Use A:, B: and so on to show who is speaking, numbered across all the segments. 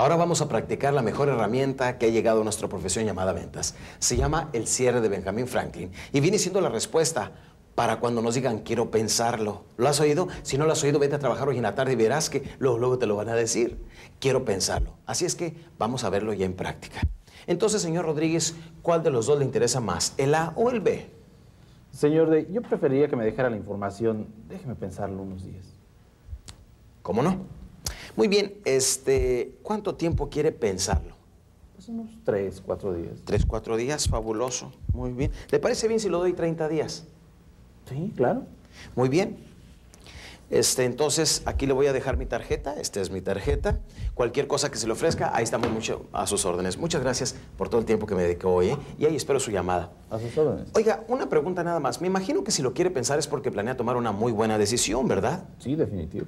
A: Ahora vamos a practicar la mejor herramienta que ha llegado a nuestra profesión llamada ventas. Se llama el cierre de Benjamin Franklin y viene siendo la respuesta para cuando nos digan quiero pensarlo. ¿Lo has oído? Si no lo has oído, vete a trabajar hoy en la tarde y verás que luego, luego te lo van a decir. Quiero pensarlo. Así es que vamos a verlo ya en práctica. Entonces, señor Rodríguez, ¿cuál de los dos le interesa más, el A o el B? Señor D, yo preferiría que me dejara la información. Déjeme pensarlo unos días. ¿Cómo no? Muy bien, este, ¿cuánto tiempo quiere pensarlo? Pues unos tres, cuatro días. Tres, cuatro días, fabuloso. Muy bien. ¿Le parece bien si lo doy 30 días? Sí, claro. Muy bien. Este, entonces, aquí le voy a dejar mi tarjeta. Esta es mi tarjeta. Cualquier cosa que se le ofrezca, ahí estamos mucho a sus órdenes. Muchas gracias por todo el tiempo que me dedicó hoy. ¿eh? Y ahí espero su llamada. A sus órdenes. Oiga, una pregunta nada más. Me imagino que si lo quiere pensar es porque planea tomar una muy buena decisión, ¿verdad? Sí, definitivo.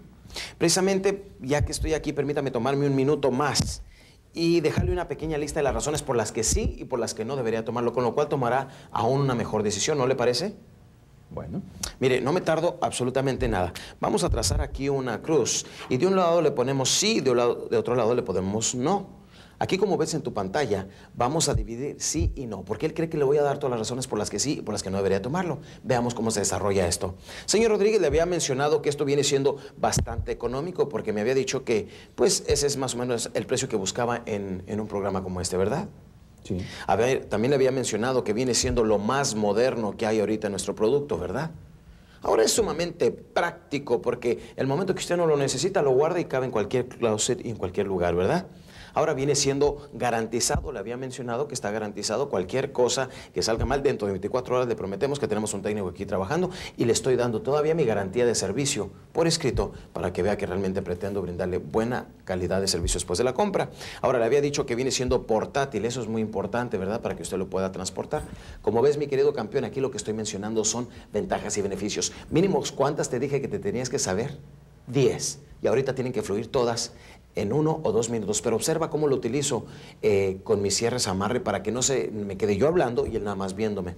A: Precisamente, ya que estoy aquí, permítame tomarme un minuto más y dejarle una pequeña lista de las razones por las que sí y por las que no debería tomarlo, con lo cual tomará aún una mejor decisión, ¿no le parece? Bueno. Mire, no me tardo absolutamente nada. Vamos a trazar aquí una cruz y de un lado le ponemos sí, de, de otro lado le ponemos no. Aquí, como ves en tu pantalla, vamos a dividir sí y no, porque él cree que le voy a dar todas las razones por las que sí y por las que no debería tomarlo. Veamos cómo se desarrolla esto. Señor Rodríguez, le había mencionado que esto viene siendo bastante económico, porque me había dicho que, pues, ese es más o menos el precio que buscaba en, un programa como este, ¿verdad? Sí. A ver, también le había mencionado que viene siendo lo más moderno que hay ahorita en nuestro producto, ¿verdad? Ahora es sumamente práctico porque el momento que usted no lo necesita, lo guarda y cabe en cualquier closet y en cualquier lugar, ¿verdad? Ahora viene siendo garantizado, le había mencionado que está garantizado cualquier cosa que salga mal dentro de 24 horas, le prometemos que tenemos un técnico aquí trabajando y le estoy dando todavía mi garantía de servicio por escrito para que vea que realmente pretendo brindarle buena calidad de servicio después de la compra. Ahora le había dicho que viene siendo portátil, eso es muy importante, ¿verdad? Para que usted lo pueda transportar. Como ves, mi querido campeón, aquí lo que estoy mencionando son ventajas y beneficios. Mínimos, ¿cuántas te dije que te tenías que saber? 10. Y ahorita tienen que fluir todas en uno o dos minutos. Pero observa cómo lo utilizo eh, con mis cierres amarre para que no se me quede yo hablando y él nada más viéndome.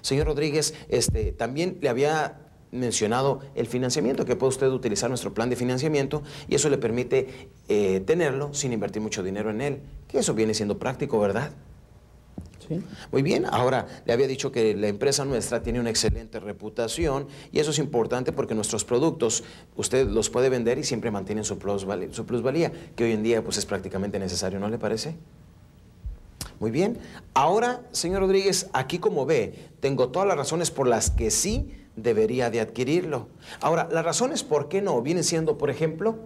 A: Señor Rodríguez, este, también le había mencionado el financiamiento, que puede usted utilizar nuestro plan de financiamiento y eso le permite eh, tenerlo sin invertir mucho dinero en él, que eso viene siendo práctico, ¿verdad? Muy bien, ahora le había dicho que la empresa nuestra tiene una excelente reputación y eso es importante porque nuestros productos usted los puede vender y siempre mantienen su, plusvalía, que hoy en día pues, es prácticamente necesario, ¿no le parece? Muy bien, ahora, señor Rodríguez, aquí como ve, tengo todas las razones por las que sí debería de adquirirlo. Ahora, las razones por qué no vienen siendo, por ejemplo,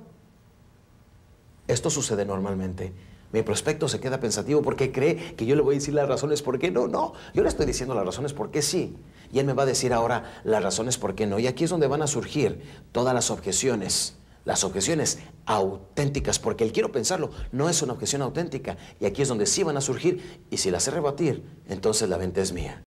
A: esto sucede normalmente. Mi prospecto se queda pensativo porque cree que yo le voy a decir las razones por qué no. No, yo le estoy diciendo las razones por qué sí. Y él me va a decir ahora las razones por qué no. Y aquí es donde van a surgir todas las objeciones. Las objeciones auténticas, porque él quiero pensarlo no es una objeción auténtica. Y aquí es donde sí van a surgir. Y si las sé rebatir, entonces la venta es mía.